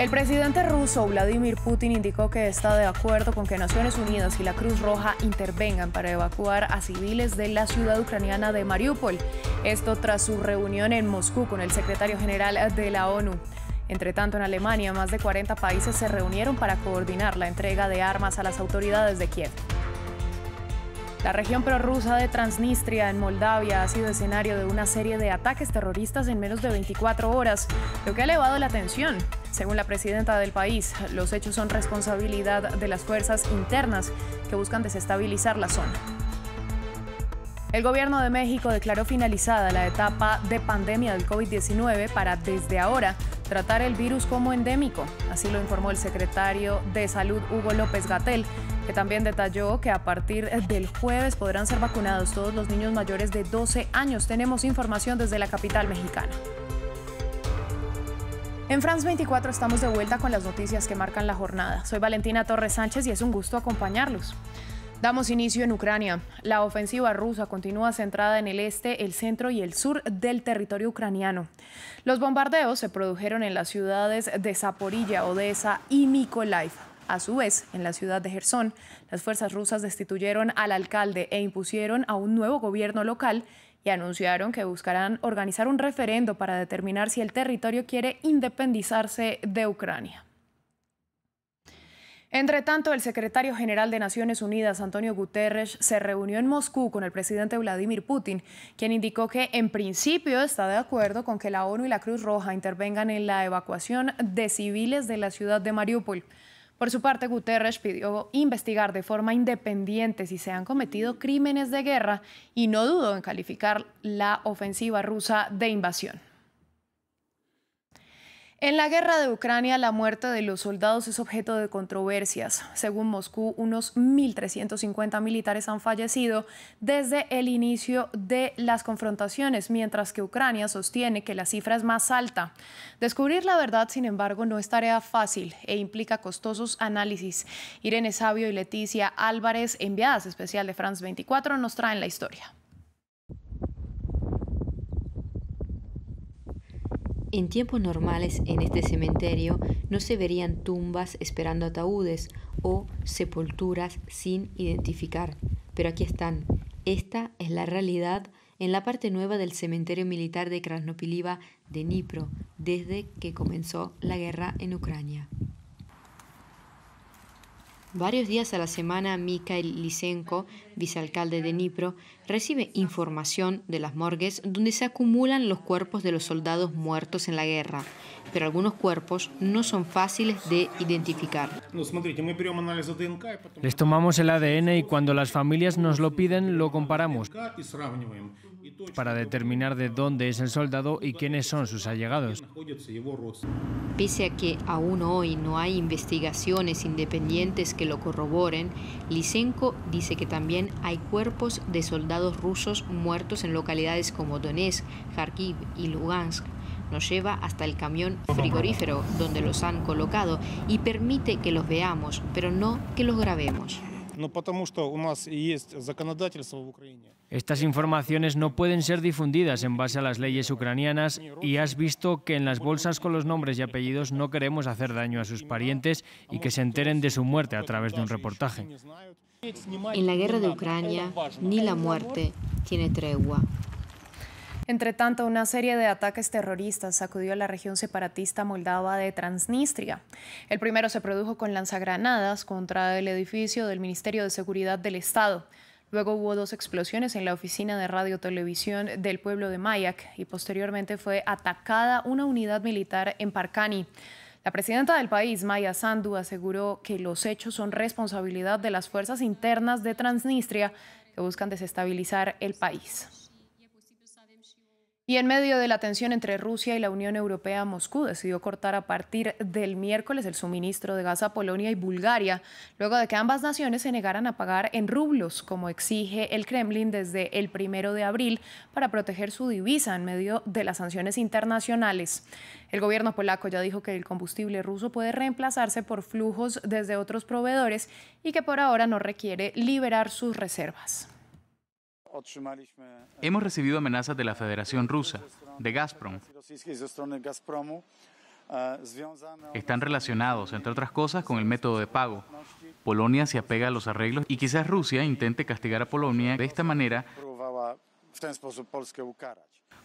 El presidente ruso Vladimir Putin indicó que está de acuerdo con que Naciones Unidas y la Cruz Roja intervengan para evacuar a civiles de la ciudad ucraniana de Mariupol. Esto tras su reunión en Moscú con el secretario general de la ONU. Entre tanto, en Alemania, más de 40 países se reunieron para coordinar la entrega de armas a las autoridades de Kiev. La región prorrusa de Transnistria en Moldavia ha sido escenario de una serie de ataques terroristas en menos de 24 horas, lo que ha elevado la tensión. Según la presidenta del país, los hechos son responsabilidad de las fuerzas internas que buscan desestabilizar la zona. El gobierno de México declaró finalizada la etapa de pandemia del COVID-19 para desde ahora tratar el virus como endémico. Así lo informó el secretario de Salud Hugo López Gatel que también detalló que a partir eh, del jueves podrán ser vacunados todos los niños mayores de 12 años. Tenemos información desde la capital mexicana. En France 24 estamos de vuelta con las noticias que marcan la jornada. Soy Valentina Torres Sánchez y es un gusto acompañarlos. Damos inicio en Ucrania. La ofensiva rusa continúa centrada en el este, el centro y el sur del territorio ucraniano. Los bombardeos se produjeron en las ciudades de Zaporilla, Odessa y Mykolaiv. A su vez, en la ciudad de Gerson, las fuerzas rusas destituyeron al alcalde e impusieron a un nuevo gobierno local y anunciaron que buscarán organizar un referendo para determinar si el territorio quiere independizarse de Ucrania. Entre tanto, el secretario general de Naciones Unidas, Antonio Guterres, se reunió en Moscú con el presidente Vladimir Putin, quien indicó que en principio está de acuerdo con que la ONU y la Cruz Roja intervengan en la evacuación de civiles de la ciudad de Mariupol. Por su parte, Guterres pidió investigar de forma independiente si se han cometido crímenes de guerra y no dudó en calificar la ofensiva rusa de invasión. En la guerra de Ucrania, la muerte de los soldados es objeto de controversias. Según Moscú, unos 1.350 militares han fallecido desde el inicio de las confrontaciones, mientras que Ucrania sostiene que la cifra es más alta. Descubrir la verdad, sin embargo, no es tarea fácil e implica costosos análisis. Irene Sabio y Leticia Álvarez, enviadas especial de France 24, nos traen la historia. En tiempos normales en este cementerio no se verían tumbas esperando ataúdes o sepulturas sin identificar, pero aquí están. Esta es la realidad en la parte nueva del cementerio militar de Krasnopiliva de Dnipro desde que comenzó la guerra en Ucrania. Varios días a la semana, Mikhail Lisenko, vicealcalde de Dnipro, recibe información de las morgues donde se acumulan los cuerpos de los soldados muertos en la guerra, pero algunos cuerpos no son fáciles de identificar. Les tomamos el ADN y cuando las familias nos lo piden, lo comparamos para determinar de dónde es el soldado y quiénes son sus allegados. Pese a que aún hoy no hay investigaciones independientes que lo corroboren, Lisenko dice que también hay cuerpos de soldados rusos muertos en localidades como Donetsk, Kharkiv y Lugansk. Nos lleva hasta el camión frigorífero donde los han colocado y permite que los veamos, pero no que los grabemos. Estas informaciones no pueden ser difundidas en base a las leyes ucranianas y has visto que en las bolsas con los nombres y apellidos no queremos hacer daño a sus parientes y que se enteren de su muerte a través de un reportaje. En la guerra de Ucrania ni la muerte tiene tregua. Entre tanto, una serie de ataques terroristas sacudió a la región separatista moldava de Transnistria. El primero se produjo con lanzagranadas contra el edificio del Ministerio de Seguridad del Estado. Luego hubo dos explosiones en la oficina de radio televisión del pueblo de Mayak y posteriormente fue atacada una unidad militar en Parkani. La presidenta del país, Maya Sandu, aseguró que los hechos son responsabilidad de las fuerzas internas de Transnistria que buscan desestabilizar el país. Y en medio de la tensión entre Rusia y la Unión Europea, Moscú decidió cortar a partir del miércoles el suministro de gas a Polonia y Bulgaria, luego de que ambas naciones se negaran a pagar en rublos, como exige el Kremlin desde el primero de abril, para proteger su divisa en medio de las sanciones internacionales. El gobierno polaco ya dijo que el combustible ruso puede reemplazarse por flujos desde otros proveedores y que por ahora no requiere liberar sus reservas. Eh, Hemos recibido amenazas de la Federación Rusa, de Gazprom. Eh, Están relacionados, entre otras cosas, con el método de pago. Polonia se apega a los arreglos y quizás Rusia intente castigar a Polonia de esta manera.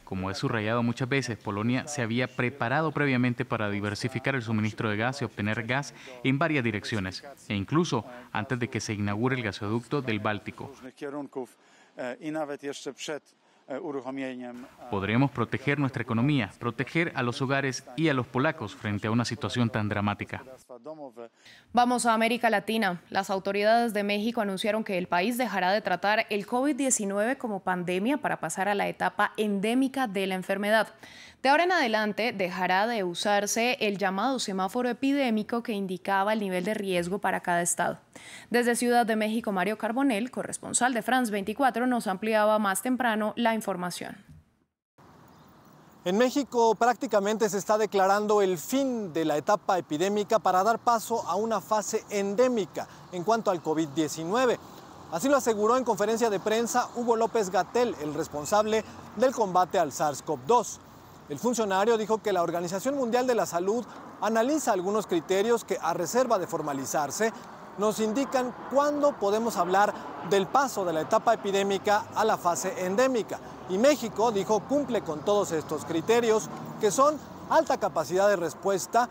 Como he subrayado muchas veces, Polonia se había preparado previamente para diversificar el suministro de gas y obtener gas en varias direcciones, e incluso antes de que se inaugure el gasoducto del Báltico. E, e, e, Podremos proteger nuestra economía, proteger a los hogares y a los polacos frente a una situación tan dramática. Vamos a América Latina. Las autoridades de México anunciaron que el país dejará de tratar el COVID-19 como pandemia para pasar a la etapa endémica de la enfermedad. De ahora en adelante dejará de usarse el llamado semáforo epidémico que indicaba el nivel de riesgo para cada estado. Desde Ciudad de México, Mario Carbonel, corresponsal de France 24, nos ampliaba más temprano la información. En México prácticamente se está declarando el fin de la etapa epidémica para dar paso a una fase endémica en cuanto al COVID-19. Así lo aseguró en conferencia de prensa Hugo López Gatel, el responsable del combate al SARS-CoV-2. El funcionario dijo que la Organización Mundial de la Salud analiza algunos criterios que, a reserva de formalizarse, nos indican cuándo podemos hablar del paso de la etapa epidémica a la fase endémica. Y México, dijo, cumple con todos estos criterios, que son alta capacidad de respuesta,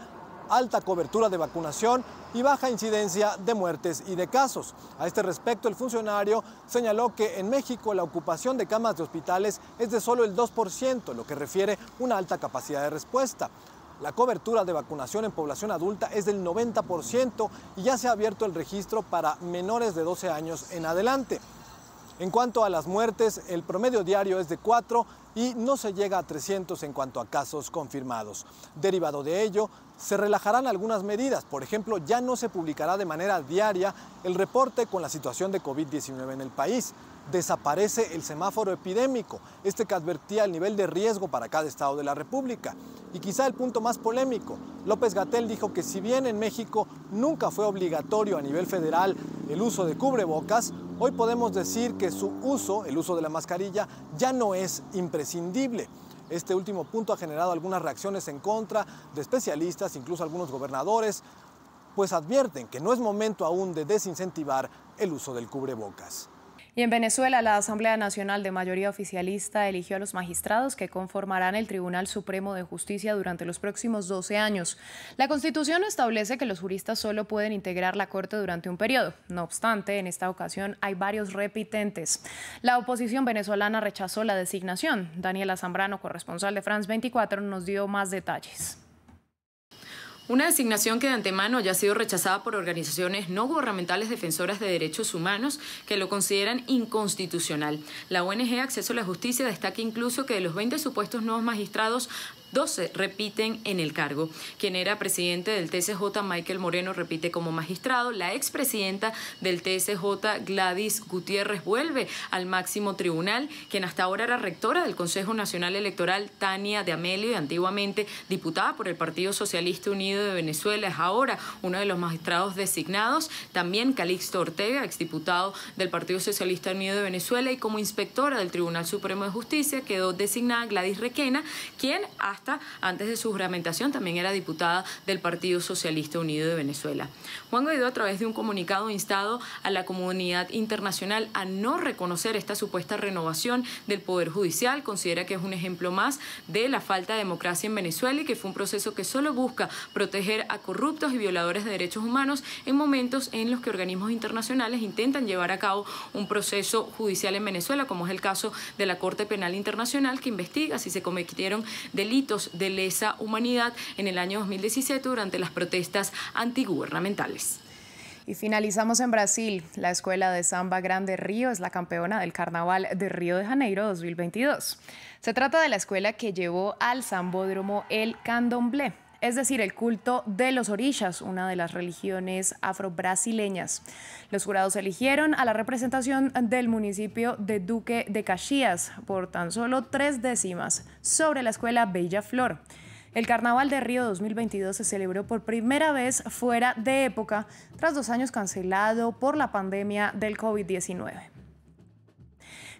alta cobertura de vacunación y baja incidencia de muertes y de casos. A este respecto, el funcionario señaló que en México la ocupación de camas de hospitales es de solo el 2%, lo que refiere una alta capacidad de respuesta. La cobertura de vacunación en población adulta es del 90% y ya se ha abierto el registro para menores de 12 años en adelante. En cuanto a las muertes, el promedio diario es de 4 y no se llega a 300 en cuanto a casos confirmados. Derivado de ello, se relajarán algunas medidas. Por ejemplo, ya no se publicará de manera diaria el reporte con la situación de COVID-19 en el país. Desaparece el semáforo epidémico, este que advertía el nivel de riesgo para cada estado de la República. Y quizá el punto más polémico, López Gatel dijo que si bien en México nunca fue obligatorio a nivel federal el uso de cubrebocas, hoy podemos decir que su uso, el uso de la mascarilla, ya no es imprescindible. Este último punto ha generado algunas reacciones en contra de especialistas, incluso algunos gobernadores, pues advierten que no es momento aún de desincentivar el uso del cubrebocas. Y en Venezuela, la Asamblea Nacional de mayoría oficialista eligió a los magistrados que conformarán el Tribunal Supremo de Justicia durante los próximos 12 años. La Constitución establece que los juristas solo pueden integrar la Corte durante un periodo. No obstante, en esta ocasión hay varios repitentes. La oposición venezolana rechazó la designación. Daniela Zambrano, corresponsal de France 24, nos dio más detalles. Una designación que de antemano ya ha sido rechazada por organizaciones no gubernamentales defensoras de derechos humanos que lo consideran inconstitucional. La ONG Acceso a la Justicia destaca incluso que de los 20 supuestos nuevos magistrados, 12 repiten en el cargo. Quien era presidente del TSJ, Michael Moreno, repite como magistrado. La expresidenta del TSJ, Gladys Gutiérrez, vuelve al máximo tribunal. Quien hasta ahora era rectora del Consejo Nacional Electoral, Tania de Amelio, y antiguamente diputada por el Partido Socialista Unido de Venezuela, es ahora uno de los magistrados designados. También Calixto Ortega, exdiputado del Partido Socialista Unido de Venezuela, y como inspectora del Tribunal Supremo de Justicia quedó designada Gladys Requena, quien hasta antes de su juramentación también era diputada del Partido Socialista Unido de Venezuela. Juan Guaidó a través de un comunicado instado a la comunidad internacional a no reconocer esta supuesta renovación del Poder Judicial, considera que es un ejemplo más de la falta de democracia en Venezuela y que fue un proceso que solo busca proteger a corruptos y violadores de derechos humanos en momentos en los que organismos internacionales intentan llevar a cabo un proceso judicial en Venezuela, como es el caso de la Corte Penal Internacional que investiga si se cometieron delitos de lesa humanidad en el año 2017 durante las protestas antigubernamentales. Y finalizamos en Brasil. La Escuela de Samba Grande Río es la campeona del Carnaval de Río de Janeiro 2022. Se trata de la escuela que llevó al Sambódromo el Candomblé, es decir, el culto de los orillas, una de las religiones afrobrasileñas. Los jurados eligieron a la representación del municipio de Duque de Caxias por tan solo tres décimas sobre la escuela Bella Flor. El Carnaval de Río 2022 se celebró por primera vez fuera de época, tras dos años cancelado por la pandemia del COVID-19.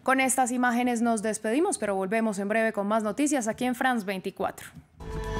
Con estas imágenes nos despedimos, pero volvemos en breve con más noticias aquí en France 24.